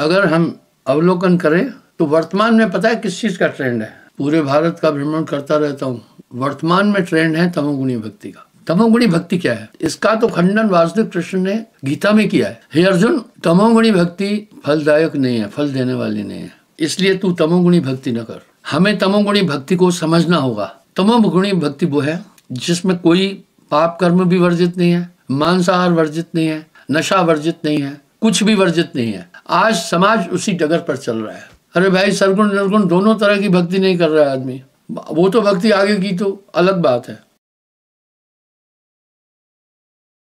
अगर हम अवलोकन करें तो वर्तमान में पता है किस चीज़ का ट्रेंड है पूरे भारत का भ्रमण करता रहता हूँ वर्तमान में ट्रेंड है तमोगुणी भक्ति का तमोगुणी भक्ति क्या है इसका तो खंडन वासुदेव कृष्ण ने गीता में किया है हे अर्जुन तमोगुणी भक्ति फलदायक नहीं है फल देने वाली नहीं है इसलिए तू तमोगुणी भक्ति न कर हमें तमोगुणी भक्ति को समझना होगा तमोगुणी भक्ति वो है जिसमें कोई पाप कर्म भी वर्जित नहीं है मांसाहार वर्जित नहीं है नशा वर्जित नहीं है कुछ भी वर्जित नहीं है आज समाज उसी डगर पर चल रहा है अरे भाई सरगुण निर्गुण दोनों तरह की भक्ति नहीं कर रहा है आदमी वो तो भक्ति आगे की तो अलग बात है